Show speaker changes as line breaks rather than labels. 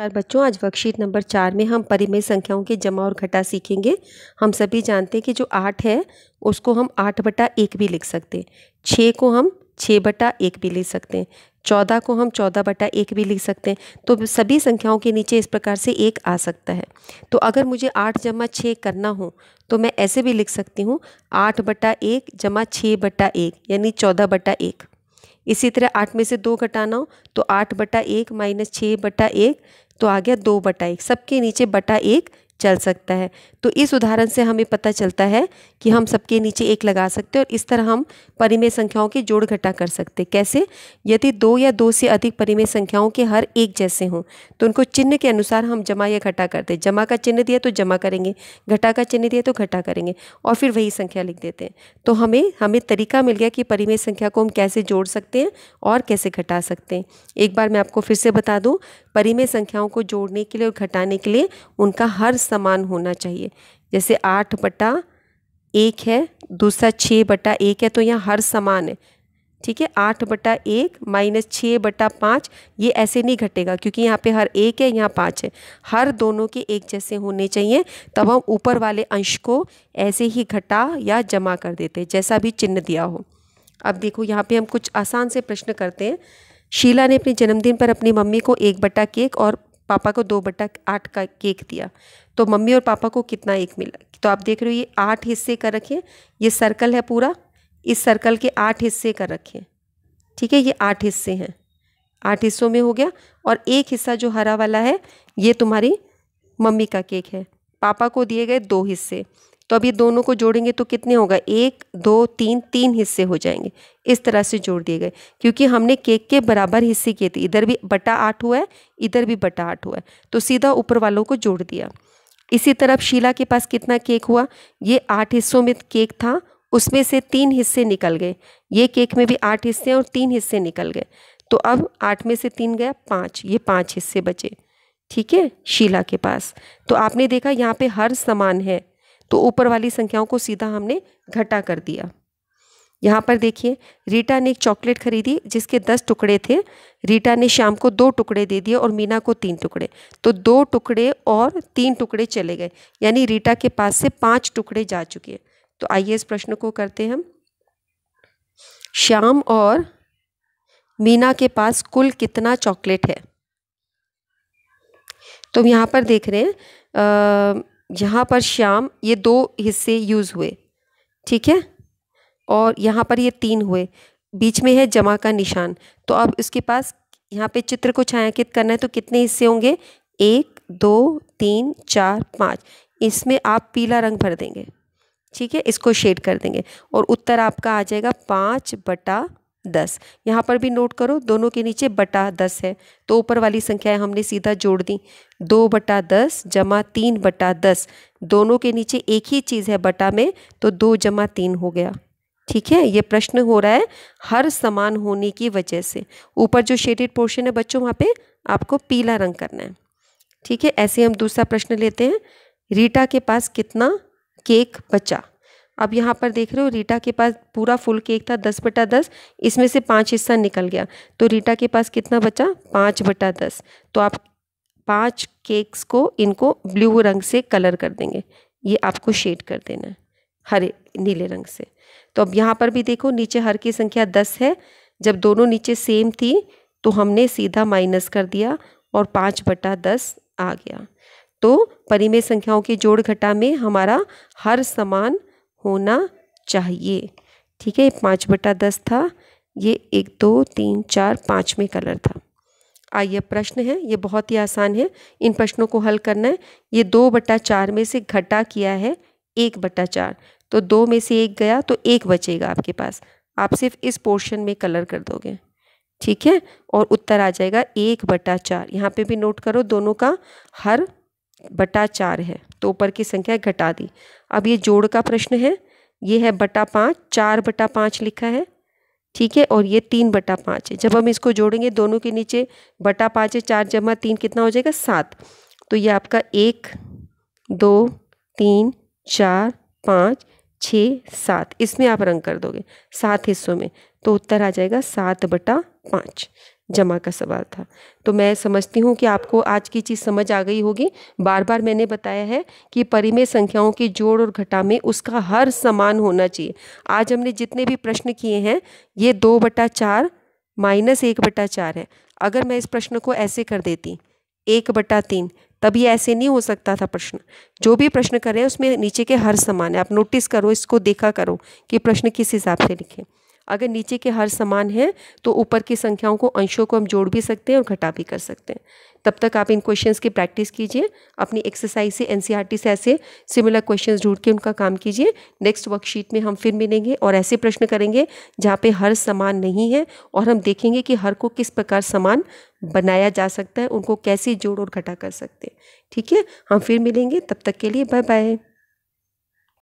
नमस्कार बच्चों आज वर्कशीट नंबर चार में हम परिमेय संख्याओं के जमा और घटा सीखेंगे हम सभी जानते हैं कि जो आठ है उसको हम आठ बटा एक भी लिख सकते हैं छः को हम छः बटा एक भी लिख सकते हैं चौदह को हम चौदह बटा एक भी लिख सकते हैं तो सभी संख्याओं के नीचे इस प्रकार से एक आ सकता है तो अगर मुझे आठ जमा छः करना हो तो मैं ऐसे भी लिख सकती हूँ आठ बटा एक जमा छः बटा एक यानी चौदह बटा एक इसी तरह आठ में से दो घटाना हो तो आठ बटा एक माइनस छः बटा एक तो आ गया दो बटा एक सबके नीचे बटा एक चल सकता है तो इस उदाहरण से हमें पता चलता है कि हम सबके नीचे एक लगा सकते हैं और इस तरह हम परिमेय संख्याओं के जोड़ घटा कर सकते हैं कैसे यदि दो या दो से अधिक परिमेय संख्याओं के हर एक जैसे हों तो उनको चिन्ह के अनुसार हम जमा या घटा करते हैं जमा का चिन्ह दिया तो जमा करेंगे घटा का चिन्ह दिया तो घटा करेंगे और फिर वही संख्या लिख देते हैं तो हमें हमें तरीका मिल गया कि परिमेय संख्या को हम कैसे जोड़ सकते हैं और कैसे घटा सकते हैं एक बार मैं आपको फिर से बता दूँ परिमेय संख्याओं को जोड़ने के लिए और घटाने के लिए उनका हर समान होना चाहिए जैसे आठ बटा एक है दूसरा छः बटा एक है तो यहाँ हर समान है ठीक है आठ बटा एक माइनस छः बटा पाँच ये ऐसे नहीं घटेगा क्योंकि यहाँ पे हर एक है यहाँ पाँच है हर दोनों के एक जैसे होने चाहिए तब हम ऊपर वाले अंश को ऐसे ही घटा या जमा कर देते जैसा भी चिन्ह दिया हो अब देखो यहाँ पे हम कुछ आसान से प्रश्न करते हैं शीला ने अपने जन्मदिन पर अपनी मम्मी को एक बट्टा केक और पापा को दो बट्टा आठ का केक दिया तो मम्मी और पापा को कितना एक मिला तो आप देख रहे हो ये आठ हिस्से कर रखें ये सर्कल है पूरा इस सर्कल के आठ हिस्से कर रखें ठीक है ये आठ हिस्से हैं आठ हिस्सों में हो गया और एक हिस्सा जो हरा वाला है ये तुम्हारी मम्मी का केक है पापा को दिए गए दो हिस्से तो अब ये दोनों को जोड़ेंगे तो कितने होगा एक दो तीन तीन हिस्से हो जाएंगे इस तरह से जोड़ दिए गए क्योंकि हमने केक के बराबर हिस्से किए थे इधर भी बटा आठ हुआ है इधर भी बटा आठ हुआ है तो सीधा ऊपर वालों को जोड़ दिया इसी तरफ शीला के पास कितना केक हुआ ये आठ हिस्सों में केक था उसमें से तीन हिस्से निकल गए ये केक में भी आठ हिस्से और तीन हिस्से निकल गए तो अब आठ में से तीन गया पाँच ये पाँच हिस्से बचे ठीक है शीला के पास तो आपने देखा यहाँ पे हर समान है तो ऊपर वाली संख्याओं को सीधा हमने घटा कर दिया यहाँ पर देखिए रीटा ने एक चॉकलेट खरीदी जिसके दस टुकड़े थे रीटा ने शाम को दो टुकड़े दे दिए और मीना को तीन टुकड़े तो दो टुकड़े और तीन टुकड़े चले गए यानी रीटा के पास से पाँच टुकड़े जा चुके हैं तो आइए इस प्रश्न को करते हैं हम श्याम और मीना के पास कुल कितना चॉकलेट है तो यहाँ पर देख रहे हैं आ, यहाँ पर श्याम ये दो हिस्से यूज़ हुए ठीक है और यहाँ पर ये तीन हुए बीच में है जमा का निशान तो अब इसके पास यहाँ पे चित्र को छायांकित करना है तो कितने हिस्से होंगे एक दो तीन चार पाँच इसमें आप पीला रंग भर देंगे ठीक है इसको शेड कर देंगे और उत्तर आपका आ जाएगा पाँच बटा दस यहाँ पर भी नोट करो दोनों के नीचे बटा दस है तो ऊपर वाली संख्याएं हमने सीधा जोड़ दी दो बटा दस जमा तीन बटा दस दोनों के नीचे एक ही चीज़ है बटा में तो दो जमा तीन हो गया ठीक है ये प्रश्न हो रहा है हर समान होने की वजह से ऊपर जो शेडेड पोर्शन है बच्चों वहाँ पे आपको पीला रंग करना है ठीक है ऐसे हम दूसरा प्रश्न लेते हैं रीटा के पास कितना केक बचा अब यहाँ पर देख रहे हो रीटा के पास पूरा फुल केक था दस बटा दस इसमें से पाँच हिस्सा निकल गया तो रीटा के पास कितना बचा पाँच बटा दस तो आप पाँच केक्स को इनको ब्लू रंग से कलर कर देंगे ये आपको शेड कर देना है हरे नीले रंग से तो अब यहाँ पर भी देखो नीचे हर की संख्या दस है जब दोनों नीचे सेम थी तो हमने सीधा माइनस कर दिया और पाँच बटा दस आ गया तो परिमेय संख्याओं के जोड़ घटा में हमारा हर समान होना चाहिए ठीक है ये पाँच बटा दस था ये एक दो तीन चार पाँच में कलर था आइए प्रश्न है ये बहुत ही आसान है इन प्रश्नों को हल करना है ये दो बटा चार में से घटा किया है एक बटा चार तो दो में से एक गया तो एक बचेगा आपके पास आप सिर्फ इस पोर्शन में कलर कर दोगे ठीक है और उत्तर आ जाएगा एक बटा चार यहाँ पे भी नोट करो दोनों का हर बटा चार है तो ऊपर की संख्या घटा दी अब ये जोड़ का प्रश्न है ये है बटा पाँच चार बटा पाँच लिखा है ठीक है और ये तीन बटा पाँच है जब हम इसको जोड़ेंगे दोनों के नीचे बटा पाँच है चार जमा तीन कितना हो जाएगा सात तो ये आपका एक दो तीन चार पाँच छः सात इसमें आप रंग कर दोगे सात हिस्सों में तो उत्तर आ जाएगा सात बटा पाँच जमा का सवाल था तो मैं समझती हूँ कि आपको आज की चीज़ समझ आ गई होगी बार बार मैंने बताया है कि परिमेय संख्याओं के जोड़ और घटा में उसका हर समान होना चाहिए आज हमने जितने भी प्रश्न किए हैं ये दो बटा चार माइनस एक बटा चार है अगर मैं इस प्रश्न को ऐसे कर देती एक बटा तीन तभी ऐसे नहीं हो सकता था प्रश्न जो भी प्रश्न करें उसमें नीचे के हर समान है आप नोटिस करो इसको देखा करो कि प्रश्न किस हिसाब से लिखें अगर नीचे के हर समान है तो ऊपर की संख्याओं को अंशों को हम जोड़ भी सकते हैं और घटा भी कर सकते हैं तब तक आप इन क्वेश्चंस की प्रैक्टिस कीजिए अपनी एक्सरसाइज से एन e से ऐसे सिमिलर क्वेश्चन ढूंढ के उनका काम कीजिए नेक्स्ट वर्कशीट में हम फिर मिलेंगे और ऐसे प्रश्न करेंगे जहाँ पर हर समान नहीं है और हम देखेंगे कि हर को किस प्रकार समान बनाया जा सकता है उनको कैसे जोड़ और घटा कर सकते हैं ठीक है हम फिर मिलेंगे तब तक के लिए बाय बाय